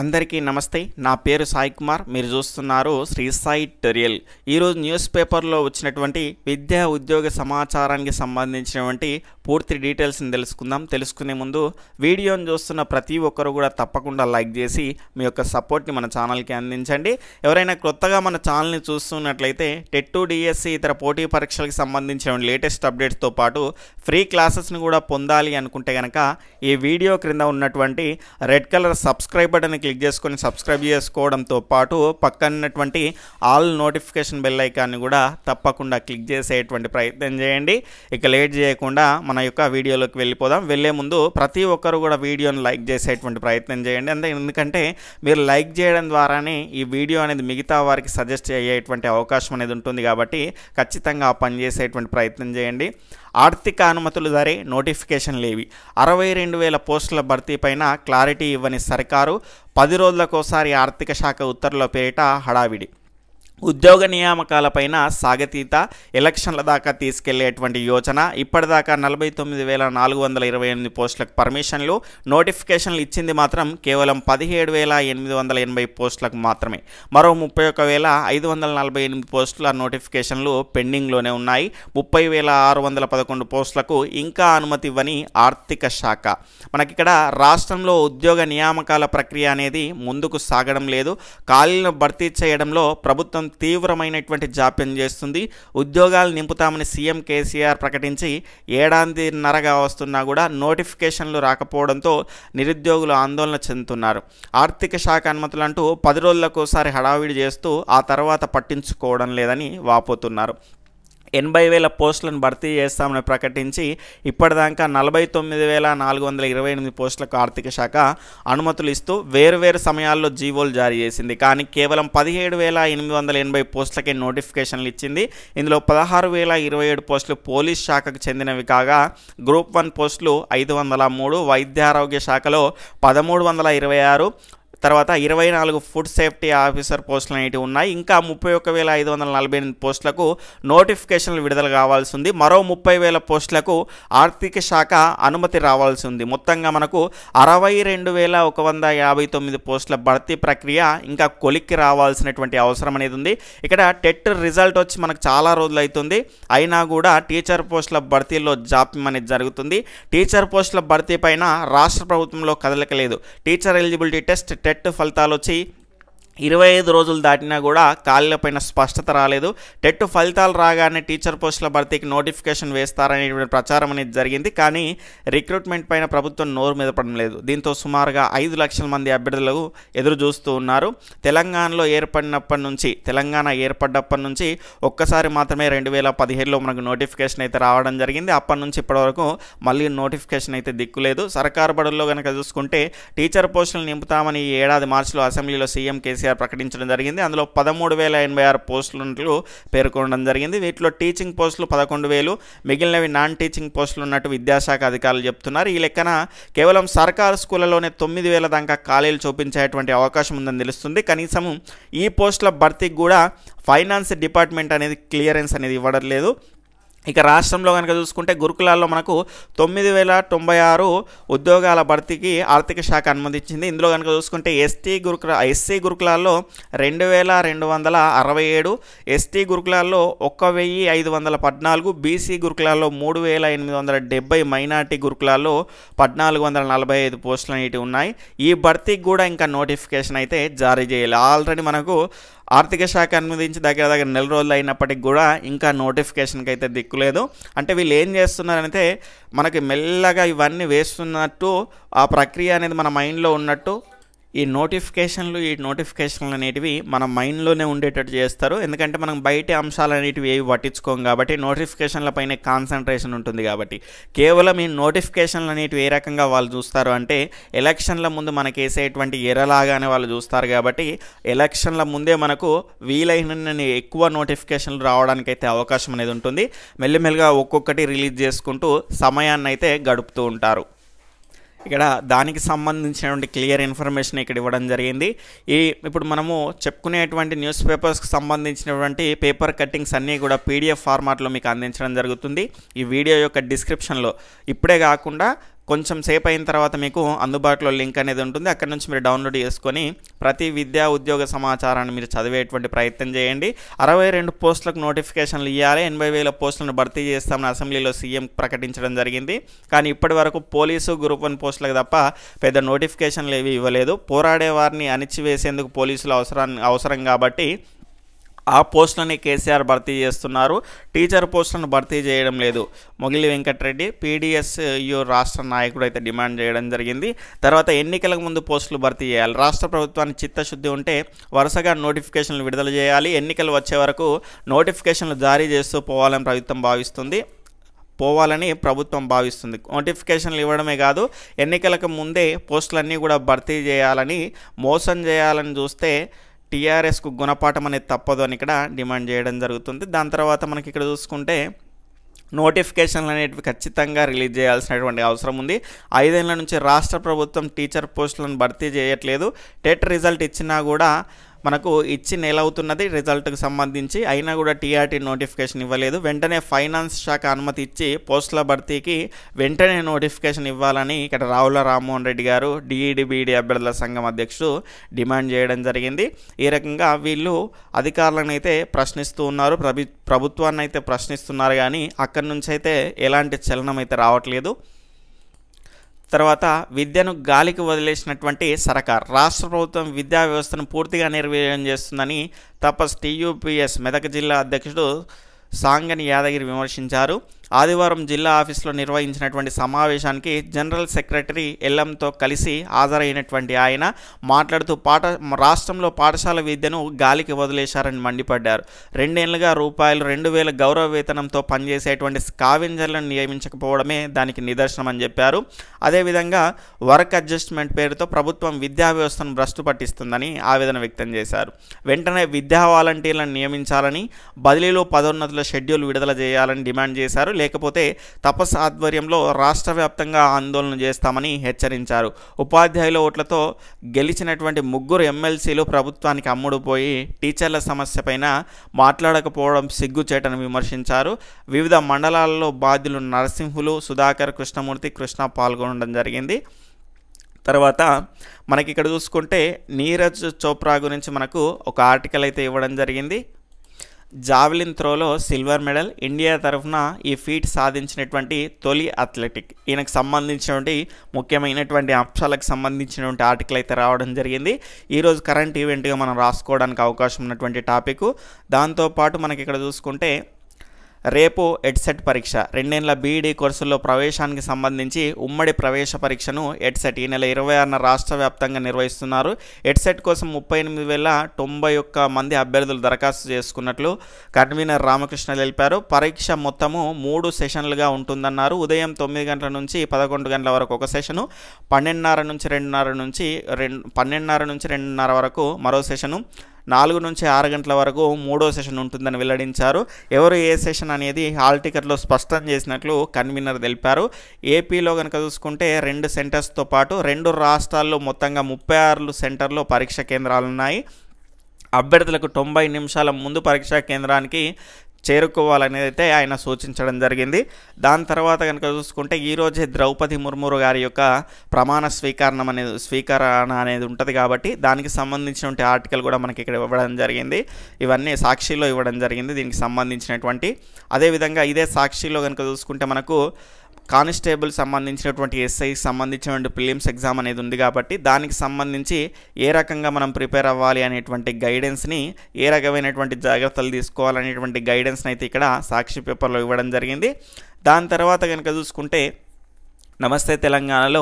అందరికీ నమస్తే నా పేరు సాయి కుమార్ మీరు చూస్తున్నారు శ్రీ సాయి టొరియల్ ఈరోజు న్యూస్ పేపర్లో వచ్చినటువంటి విద్యా ఉద్యోగ సమాచారానికి సంబంధించినటువంటి పూర్తి డీటెయిల్స్ని తెలుసుకుందాం తెలుసుకునే ముందు వీడియోని చూస్తున్న ప్రతి ఒక్కరు కూడా తప్పకుండా లైక్ చేసి మీ యొక్క సపోర్ట్ని మన ఛానల్కి అందించండి ఎవరైనా క్రొత్తగా మన ఛానల్ని చూస్తున్నట్లయితే టెట్టు డిఎస్సి ఇతర పోటీ పరీక్షలకు సంబంధించిన లేటెస్ట్ అప్డేట్స్తో పాటు ఫ్రీ క్లాసెస్ని కూడా పొందాలి అనుకుంటే కనుక ఈ వీడియో క్రింద ఉన్నటువంటి red colour subscribe button click చేసుకొని సబ్స్క్రైబ్ చేసుకోవడంతో పాటు పక్కనటువంటి ఆల్ నోటిఫికేషన్ బెల్ ఐకాన్ని కూడా తప్పకుండా క్లిక్ చేసేటువంటి ప్రయత్నం చేయండి ఇక లేట్ చేయకుండా మన యొక్క వీడియోలోకి వెళ్ళిపోదాం వెళ్ళే ముందు ప్రతి ఒక్కరు కూడా వీడియోని లైక్ చేసేటువంటి ప్రయత్నం చేయండి అంటే ఎందుకంటే మీరు లైక్ చేయడం ద్వారానే ఈ వీడియో అనేది మిగతా వారికి సజెస్ట్ అయ్యేటువంటి అవకాశం అనేది ఉంటుంది కాబట్టి ఖచ్చితంగా ఆ పని ప్రయత్నం చేయండి ఆర్థిక అనుమతులు ధరే నోటిఫికేషన్లు లేవి అరవై రెండు వేల పోస్టుల భర్తీ పైన క్లారిటీ ఇవ్వని సర్కారు పది రోజులకోసారి ఆర్థిక శాఖ ఉత్తర్వుల పేరిట హడావిడి ఉద్యోగ నియామకాలపైన సాగతీత ఎలక్షన్ల దాకా తీసుకెళ్లేటువంటి యోచన ఇప్పటిదాకా నలభై తొమ్మిది వేల నాలుగు వందల ఇరవై ఎనిమిది పోస్టులకు పర్మిషన్లు నోటిఫికేషన్లు ఇచ్చింది మాత్రం కేవలం పదిహేడు వేల ఎనిమిది వందల ఎనభై పోస్టులకు మాత్రమే మరో ముప్పై ఒక వేల ఐదు వందల నలభై ఎనిమిది పోస్టుల నోటిఫికేషన్లు పెండింగ్లోనే ఉన్నాయి ముప్పై వేల ఆరు వందల పదకొండు పోస్టులకు ఇంకా అనుమతి ఇవ్వని ఆర్థిక శాఖ మనకిక్కడ రాష్ట్రంలో ఉద్యోగ నియామకాల ప్రక్రియ అనేది ముందుకు సాగడం లేదు ఖాళీలను భర్తీ చేయడంలో ప్రభుత్వం ప్రభుత్వం తీవ్రమైనటువంటి జాప్యం చేస్తుంది ఉద్యోగాలు నింపుతామని సీఎం కేసీఆర్ ప్రకటించి ఏడాదిన్నరగా వస్తున్నా కూడా నోటిఫికేషన్లు రాకపోవడంతో నిరుద్యోగులు ఆందోళన చెందుతున్నారు ఆర్థిక శాఖ అనుమతులు అంటూ పది రోజులకోసారి హడావిడి చేస్తూ ఆ తర్వాత పట్టించుకోవడం లేదని వాపోతున్నారు ఎనభై వేల పోస్టులను భర్తీ చేస్తామని ప్రకటించి ఇప్పటిదాకా నలభై తొమ్మిది వేల నాలుగు వందల ఇరవై ఎనిమిది పోస్టులకు ఆర్థిక శాఖ అనుమతులు ఇస్తూ వేరువేరు సమయాల్లో జీవోలు జారీ చేసింది కానీ కేవలం పదిహేడు వేల ఎనిమిది వందల ఎనభై పోస్టులకే నోటిఫికేషన్లు ఇచ్చింది ఇందులో పదహారు వేల ఇరవై ఏడు పోస్టులు పోలీస్ శాఖకు చెందినవి కాగా గ్రూప్ వన్ పోస్టులు ఐదు వందల మూడు వైద్యారోగ్య శాఖలో పదమూడు వందల ఇరవై ఆరు తర్వాత ఇరవై నాలుగు ఫుడ్ సేఫ్టీ ఆఫీసర్ పోస్టులు అనేవి ఉన్నాయి ఇంకా ముప్పై ఒక్క వేల ఐదు వందల నలభై ఎనిమిది పోస్టులకు నోటిఫికేషన్లు విడుదల కావాల్సి ఉంది మరో ముప్పై వేల పోస్టులకు ఆర్థిక శాఖ అనుమతి రావాల్సి ఉంది మొత్తంగా మనకు అరవై రెండు వేల ఒక వంద యాభై తొమ్మిది పోస్టుల భర్తీ ప్రక్రియ ఇంకా కొలిక్కి రావాల్సినటువంటి అవసరం అనేది ఉంది ఇక్కడ టెట్ రిజల్ట్ వచ్చి మనకు చాలా రోజులు అవుతుంది అయినా కూడా టీచర్ పోస్టుల భర్తీలో జాప్యం అనేది జరుగుతుంది టీచర్ పోస్టుల భర్తీ పైన రాష్ట్ర ప్రభుత్వంలో కదలకలేదు టీచర్ ఎలిజిబిలిటీ టెస్ట్ టెట్ ఫలితాలు వచ్చాయి ఇరవై ఐదు రోజులు దాటినా కూడా ఖాళీలపైన స్పష్టత రాలేదు టెట్ ఫలితాలు రాగానే టీచర్ పోస్టుల భర్తీకి నోటిఫికేషన్ వేస్తారనేటువంటి ప్రచారం అనేది జరిగింది కానీ రిక్రూట్మెంట్ పైన ప్రభుత్వం నోరు పడడం లేదు దీంతో సుమారుగా ఐదు లక్షల మంది అభ్యర్థులకు ఎదురు చూస్తూ ఉన్నారు తెలంగాణలో ఏర్పడినప్పటి నుంచి తెలంగాణ ఏర్పడ్డప్పటి నుంచి ఒక్కసారి మాత్రమే రెండు వేల పదిహేడులో మనకు నోటిఫికేషన్ అయితే రావడం జరిగింది అప్పటి నుంచి ఇప్పటివరకు మళ్ళీ నోటిఫికేషన్ అయితే దిక్కులేదు సర్కారు బడుల్లో కనుక చూసుకుంటే టీచర్ పోస్టులు నింపుతామని ఏడాది మార్చిలో అసెంబ్లీలో సీఎం కేసీఆర్ కేసీఆర్ ప్రకటించడం జరిగింది అందులో పదమూడు వేల ఎనభై ఆరు పోస్టులు పేర్కొనడం జరిగింది వీటిలో టీచింగ్ పోస్టులు పదకొండు వేలు మిగిలినవి నాన్ టీచింగ్ పోస్టులు ఉన్నట్టు విద్యాశాఖ అధికారులు చెప్తున్నారు ఈ లెక్కన కేవలం సర్కారు స్కూళ్ళలోనే తొమ్మిది వేల దాకా ఖాళీలు చూపించేటువంటి అవకాశం ఉందని తెలుస్తుంది కనీసం ఈ పోస్టుల భర్తీకి కూడా ఫైనాన్స్ డిపార్ట్మెంట్ అనేది క్లియరెన్స్ అనేది ఇవ్వడం లేదు ఇక రాష్ట్రంలో కనుక చూసుకుంటే గురుకులాల్లో మనకు తొమ్మిది వేల తొంభై ఆరు ఉద్యోగాల భర్తీకి ఆర్థిక శాఖ అనుమతించింది ఇందులో కనుక చూసుకుంటే ఎస్టీ గురుకుల ఎస్సీ గురుకులాల్లో రెండు వేల రెండు వందల అరవై ఏడు ఎస్టీ గురుకులాల్లో ఒక్క వెయ్యి ఐదు వందల పద్నాలుగు బీసీ గురుకులాల్లో మూడు వేల ఎనిమిది వందల డెబ్బై మైనార్టీ గురుకులాల్లో పద్నాలుగు వందల నలభై ఐదు పోస్టులు అనేవి ఉన్నాయి ఈ భర్తీకి కూడా ఇంకా నోటిఫికేషన్ అయితే జారీ చేయాలి ఆల్రెడీ మనకు ఆర్థిక శాఖ అనుమతించి దగ్గర దగ్గర నెల రోజులు అయినప్పటికి కూడా ఇంకా నోటిఫికేషన్కి అయితే దిక్కు గుర్తులేదు అంటే వీళ్ళు ఏం చేస్తున్నారంటే మనకి మెల్లగా ఇవన్నీ వేస్తున్నట్టు ఆ ప్రక్రియ అనేది మన మైండ్లో ఉన్నట్టు ఈ నోటిఫికేషన్లు ఈ నోటిఫికేషన్లు అనేటివి మన మైండ్లోనే ఉండేటట్టు చేస్తారు ఎందుకంటే మనం బయట అంశాలు అనేటివి ఏవి పట్టించుకోం కాబట్టి నోటిఫికేషన్ల పైన కాన్సన్ట్రేషన్ ఉంటుంది కాబట్టి కేవలం ఈ నోటిఫికేషన్లు అనేటివి ఏ రకంగా వాళ్ళు చూస్తారు అంటే ఎలక్షన్ల ముందు మనకు వేసేటువంటి ఎరలాగానే వాళ్ళు చూస్తారు కాబట్టి ఎలక్షన్ల ముందే మనకు వీలైన ఎక్కువ నోటిఫికేషన్లు రావడానికి అయితే అవకాశం అనేది ఉంటుంది మెల్లిమెల్లిగా ఒక్కొక్కటి రిలీజ్ చేసుకుంటూ సమయాన్ని అయితే గడుపుతూ ఉంటారు ఇక్కడ దానికి సంబంధించినటువంటి క్లియర్ ఇన్ఫర్మేషన్ ఇక్కడ ఇవ్వడం జరిగింది ఈ ఇప్పుడు మనము చెప్పుకునేటువంటి న్యూస్ పేపర్స్కి సంబంధించినటువంటి పేపర్ కట్టింగ్స్ అన్నీ కూడా పీడిఎఫ్ ఫార్మాట్లో మీకు అందించడం జరుగుతుంది ఈ వీడియో యొక్క డిస్క్రిప్షన్లో ఇప్పుడే కాకుండా కొంచెం సేపు అయిన తర్వాత మీకు అందుబాటులో లింక్ అనేది ఉంటుంది అక్కడ నుంచి మీరు డౌన్లోడ్ చేసుకొని ప్రతి విద్యా ఉద్యోగ సమాచారాన్ని మీరు చదివేటువంటి ప్రయత్నం చేయండి అరవై రెండు పోస్టులకు నోటిఫికేషన్లు ఇవ్వాలి ఎనభై వేల పోస్టులను భర్తీ చేస్తామని అసెంబ్లీలో సీఎం ప్రకటించడం జరిగింది కానీ ఇప్పటి వరకు పోలీసు గ్రూప్ వన్ పోస్టులకు తప్ప పెద్ద నోటిఫికేషన్లు ఏవి ఇవ్వలేదు పోరాడే వారిని అణిచివేసేందుకు పోలీసులు అవసరాన్ని అవసరం కాబట్టి ఆ పోస్టులని కేసీఆర్ భర్తీ చేస్తున్నారు టీచర్ పోస్టులను భర్తీ చేయడం లేదు మొగిలి వెంకటరెడ్డి పీడిఎస్యు రాష్ట్ర నాయకుడు అయితే డిమాండ్ చేయడం జరిగింది తర్వాత ఎన్నికలకు ముందు పోస్టులు భర్తీ చేయాలి రాష్ట్ర ప్రభుత్వానికి చిత్తశుద్ధి ఉంటే వరుసగా నోటిఫికేషన్లు విడుదల చేయాలి ఎన్నికలు వచ్చే వరకు నోటిఫికేషన్లు జారీ చేస్తూ పోవాలని ప్రభుత్వం భావిస్తుంది పోవాలని ప్రభుత్వం భావిస్తుంది నోటిఫికేషన్లు ఇవ్వడమే కాదు ఎన్నికలకు ముందే పోస్టులన్నీ కూడా భర్తీ చేయాలని మోసం చేయాలని చూస్తే టీఆర్ఎస్కు గుణపాఠం అనేది తప్పదు అని ఇక్కడ డిమాండ్ చేయడం జరుగుతుంది దాని తర్వాత మనకి ఇక్కడ చూసుకుంటే నోటిఫికేషన్లు అనేటివి ఖచ్చితంగా రిలీజ్ చేయాల్సినటువంటి అవసరం ఉంది ఐదేళ్ల నుంచి రాష్ట్ర ప్రభుత్వం టీచర్ పోస్టులను భర్తీ చేయట్లేదు టెట్ రిజల్ట్ ఇచ్చినా కూడా మనకు ఇచ్చి నెల అవుతున్నది రిజల్ట్కి సంబంధించి అయినా కూడా టీఆర్టీ నోటిఫికేషన్ ఇవ్వలేదు వెంటనే ఫైనాన్స్ శాఖ అనుమతి ఇచ్చి పోస్టుల భర్తీకి వెంటనే నోటిఫికేషన్ ఇవ్వాలని ఇక్కడ రావుల రామ్మోహన్ రెడ్డి గారు డిఈడి అభ్యర్థుల సంఘం అధ్యక్షుడు డిమాండ్ చేయడం జరిగింది ఈ రకంగా వీళ్ళు అధికారులను అయితే ప్రశ్నిస్తూ ఉన్నారు ప్రభు ప్రభుత్వాన్ని అయితే ప్రశ్నిస్తున్నారు కానీ అక్కడి నుంచి అయితే ఎలాంటి చలనం అయితే రావట్లేదు తర్వాత విద్యను గాలికి వదిలేసినటువంటి సరకార్ రాష్ట్ర ప్రభుత్వం విద్యా వ్యవస్థను పూర్తిగా నిర్వీర్యం చేస్తుందని తపస్ టీయూపీఎస్ మెదక్ జిల్లా అధ్యక్షుడు సాంగని యాదగిరి విమర్శించారు ఆదివారం జిల్లా ఆఫీసులో నిర్వహించినటువంటి సమావేశానికి జనరల్ సెక్రటరీ ఎల్ఎంతో కలిసి హాజరైనటువంటి ఆయన మాట్లాడుతూ పాఠ రాష్ట్రంలో పాఠశాల విద్యను గాలికి వదిలేశారని మండిపడ్డారు రెండేళ్లుగా రూపాయలు రెండు వేల గౌరవ వేతనంతో పనిచేసేటువంటి స్కావెంజర్లను నియమించకపోవడమే దానికి నిదర్శనం అని చెప్పారు అదేవిధంగా వర్క్ అడ్జస్ట్మెంట్ పేరుతో ప్రభుత్వం విద్యా వ్యవస్థను భ్రష్టు పట్టిస్తుందని ఆవేదన వ్యక్తం చేశారు వెంటనే విద్యా వాలంటీర్లను నియమించాలని బదిలీలో పదోన్నతుల షెడ్యూల్ విడుదల చేయాలని డిమాండ్ చేశారు లేకపోతే తపస్ ఆధ్వర్యంలో రాష్ట్ర వ్యాప్తంగా ఆందోళన చేస్తామని హెచ్చరించారు ఉపాధ్యాయుల ఓట్లతో గెలిచినటువంటి ముగ్గురు ఎమ్మెల్సీలు ప్రభుత్వానికి అమ్ముడుపోయి టీచర్ల సమస్య పైన మాట్లాడకపోవడం సిగ్గుచేటను విమర్శించారు వివిధ మండలాలలో బాధ్యులు నరసింహులు సుధాకర్ కృష్ణమూర్తి కృష్ణ పాల్గొనడం జరిగింది తర్వాత మనకి ఇక్కడ చూసుకుంటే నీరజ్ చోప్రా గురించి మనకు ఒక ఆర్టికల్ అయితే ఇవ్వడం జరిగింది జావెలిన్ త్రోలో సిల్వర్ మెడల్ ఇండియా తరఫున ఈ ఫీట్ సాధించినటువంటి తొలి అథ్లెటిక్ ఈయనకు సంబంధించినటువంటి ముఖ్యమైనటువంటి అంశాలకు సంబంధించినటువంటి ఆర్టికల్ అయితే రావడం జరిగింది ఈరోజు కరెంట్ ఈవెంట్గా మనం రాసుకోవడానికి అవకాశం ఉన్నటువంటి టాపిక్ దాంతోపాటు మనకి ఇక్కడ చూసుకుంటే రేపు ఎడ్సెట్ పరీక్ష రెండేళ్ల బీఈడీ కోర్సుల్లో ప్రవేశానికి సంబంధించి ఉమ్మడి ప్రవేశ పరీక్షను ఎడ్సెట్ ఈ నెల ఇరవై ఆరున రాష్ట్ర వ్యాప్తంగా నిర్వహిస్తున్నారు ఎడ్సెట్ కోసం ముప్పై ఎనిమిది వేల తొంభై ఒక్క మంది అభ్యర్థులు దరఖాస్తు చేసుకున్నట్లు కన్వీనర్ రామకృష్ణ తెలిపారు పరీక్ష మొత్తము మూడు సెషన్లుగా ఉంటుందన్నారు ఉదయం తొమ్మిది గంటల నుంచి పదకొండు గంటల వరకు ఒక సెషను పన్నెండున్నర నుంచి రెండున్నర నుంచి రెండు పన్నెండున్నర నుంచి రెండున్నర వరకు మరో సెషను నాలుగు నుంచి ఆరు గంటల వరకు మూడో సెషన్ ఉంటుందని వెల్లడించారు ఎవరు ఏ సెషన్ అనేది హాల్ టికెట్లో స్పష్టం చేసినట్లు కన్వీనర్ తెలిపారు ఏపీలో కనుక చూసుకుంటే రెండు సెంటర్స్తో పాటు రెండు రాష్ట్రాల్లో మొత్తంగా ముప్పై ఆరు సెంటర్లో పరీక్ష కేంద్రాలు ఉన్నాయి అభ్యర్థులకు తొంభై నిమిషాల ముందు పరీక్షా కేంద్రానికి చేరుకోవాలనేది అయితే ఆయన సూచించడం జరిగింది దాని తర్వాత కనుక చూసుకుంటే ఈరోజే ద్రౌపది ముర్మురు గారి యొక్క ప్రమాణ స్వీకరణం అనేది స్వీకరణ అనేది ఉంటుంది కాబట్టి దానికి సంబంధించినటువంటి ఆర్టికల్ కూడా మనకి ఇక్కడ ఇవ్వడం జరిగింది ఇవన్నీ సాక్షిలో ఇవ్వడం జరిగింది దీనికి సంబంధించినటువంటి అదేవిధంగా ఇదే సాక్షిలో కనుక చూసుకుంటే మనకు కానిస్టేబుల్ సంబంధించినటువంటి ఎస్ఐ సంబంధించినటువంటి ప్రిలిమ్స్ ఎగ్జామ్ అనేది ఉంది కాబట్టి దానికి సంబంధించి ఏ రకంగా మనం ప్రిపేర్ అవ్వాలి అనేటువంటి గైడెన్స్ని ఏ రకమైనటువంటి జాగ్రత్తలు తీసుకోవాలనేటువంటి గైడెన్స్ని అయితే ఇక్కడ సాక్షి పేపర్లో ఇవ్వడం జరిగింది దాని తర్వాత కనుక చూసుకుంటే నమస్తే తెలంగాణలో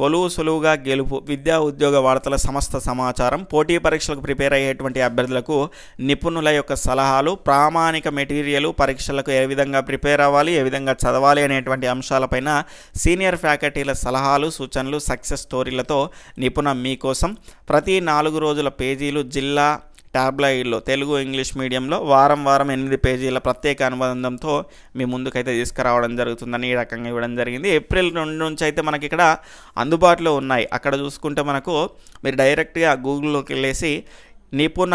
కొలువు సులువుగా గెలుపు విద్యా ఉద్యోగ వార్తల సమస్త సమాచారం పోటీ పరీక్షలకు ప్రిపేర్ అయ్యేటువంటి అభ్యర్థులకు నిపుణుల యొక్క సలహాలు ప్రామాణిక మెటీరియల్ పరీక్షలకు ఏ విధంగా ప్రిపేర్ అవ్వాలి ఏ విధంగా చదవాలి అనేటువంటి అంశాలపైన సీనియర్ ఫ్యాకల్టీల సలహాలు సూచనలు సక్సెస్ స్టోరీలతో నిపుణ మీకోసం ప్రతి నాలుగు రోజుల పేజీలు జిల్లా ట్యాబ్లాయిడ్లో తెలుగు ఇంగ్లీష్ మీడియంలో వారం వారం ఎనిమిది పేజీల ప్రత్యేక అనుబంధంతో మీ ముందుకైతే తీసుకురావడం జరుగుతుందని ఈ రకంగా ఇవ్వడం జరిగింది ఏప్రిల్ రెండు నుంచి అయితే మనకి ఇక్కడ అందుబాటులో ఉన్నాయి అక్కడ చూసుకుంటే మనకు మీరు డైరెక్ట్గా గూగుల్లోకి వెళ్ళేసి నిపుణ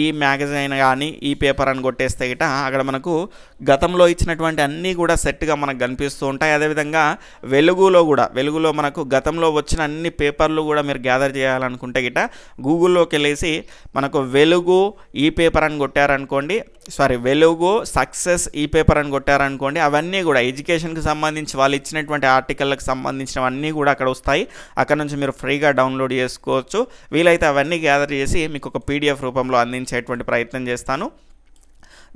ఈ మ్యాగజైన్ కానీ ఈ పేపర్ అని కొట్టేస్తే గిట అక్కడ మనకు గతంలో ఇచ్చినటువంటి అన్నీ కూడా సెట్గా మనకు కనిపిస్తూ ఉంటాయి అదేవిధంగా వెలుగులో కూడా వెలుగులో మనకు గతంలో వచ్చిన అన్ని పేపర్లు కూడా మీరు గ్యాదర్ చేయాలనుకుంటే గిట గూగుల్లోకి వెళ్ళేసి మనకు వెలుగు ఈ పేపర్ అని కొట్టారనుకోండి sorry Velugu success e paper అని కొట్టారనుకోండి అవన్నీ కూడా ఎడ్యుకేషన్కి సంబంధించి వాళ్ళు ఇచ్చినటువంటి ఆర్టికల్కి సంబంధించినవన్నీ కూడా అక్కడ వస్తాయి అక్కడ నుంచి మీరు ఫ్రీగా డౌన్లోడ్ చేసుకోవచ్చు వీలైతే అవన్నీ గ్యాదర్ చేసి మీకు ఒక పీడిఎఫ్ రూపంలో అంది అందించేటువంటి ప్రయత్నం చేస్తాను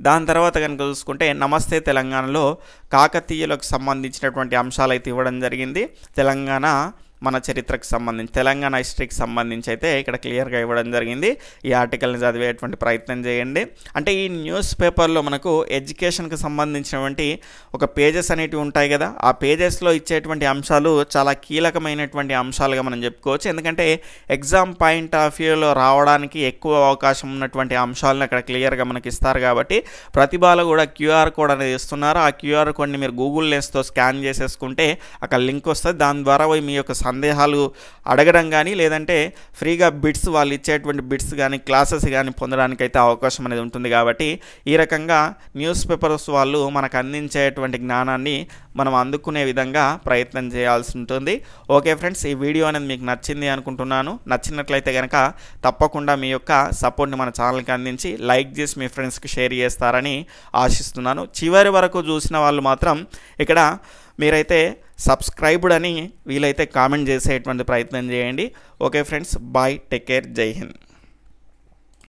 దాని తర్వాత కనుక చూసుకుంటే నమస్తే తెలంగాణలో కాకతీయులకు సంబంధించినటువంటి అంశాలు అయితే ఇవ్వడం జరిగింది తెలంగాణ మన చరిత్రకు సంబంధించి తెలంగాణ హిస్టరీకి సంబంధించి అయితే ఇక్కడ క్లియర్గా ఇవ్వడం జరిగింది ఈ ఆర్టికల్ని చదివేటువంటి ప్రయత్నం చేయండి అంటే ఈ న్యూస్ పేపర్లో మనకు ఎడ్యుకేషన్కి సంబంధించినటువంటి ఒక పేజెస్ అనేటివి ఉంటాయి కదా ఆ పేజెస్లో ఇచ్చేటువంటి అంశాలు చాలా కీలకమైనటువంటి అంశాలుగా మనం చెప్పుకోవచ్చు ఎందుకంటే ఎగ్జామ్ పాయింట్ ఆఫ్ వ్యూలో రావడానికి ఎక్కువ అవకాశం ఉన్నటువంటి అంశాలను అక్కడ క్లియర్గా మనకి ఇస్తారు కాబట్టి ప్రతిభాలు కూడా క్యూఆర్ కోడ్ అనేది ఇస్తున్నారు ఆ క్యూఆర్ కోడ్ని మీరు గూగుల్ లెన్స్తో స్కాన్ చేసేసుకుంటే అక్కడ లింక్ వస్తుంది దాని ద్వారా మీ యొక్క సందేహాలు అడగడం కానీ లేదంటే ఫ్రీగా బిట్స్ వాళ్ళు ఇచ్చేటువంటి బిట్స్ కానీ క్లాసెస్ కానీ పొందడానికైతే అవకాశం అనేది ఉంటుంది కాబట్టి ఈ రకంగా న్యూస్ పేపర్స్ వాళ్ళు మనకు అందించేటువంటి జ్ఞానాన్ని మనం అందుకునే విధంగా ప్రయత్నం చేయాల్సి ఉంటుంది ఓకే ఫ్రెండ్స్ ఈ వీడియో అనేది మీకు నచ్చింది అనుకుంటున్నాను నచ్చినట్లయితే కనుక తప్పకుండా మీ యొక్క సపోర్ట్ని మన ఛానల్కి అందించి లైక్ చేసి మీ ఫ్రెండ్స్కి షేర్ చేస్తారని ఆశిస్తున్నాను చివరి వరకు చూసిన వాళ్ళు మాత్రం ఇక్కడ మీరైతే సబ్స్క్రైబ్డ్ అని వీలైతే కామెంట్ చేసేటువంటి ప్రయత్నం చేయండి okay friends bye take care Jai Hind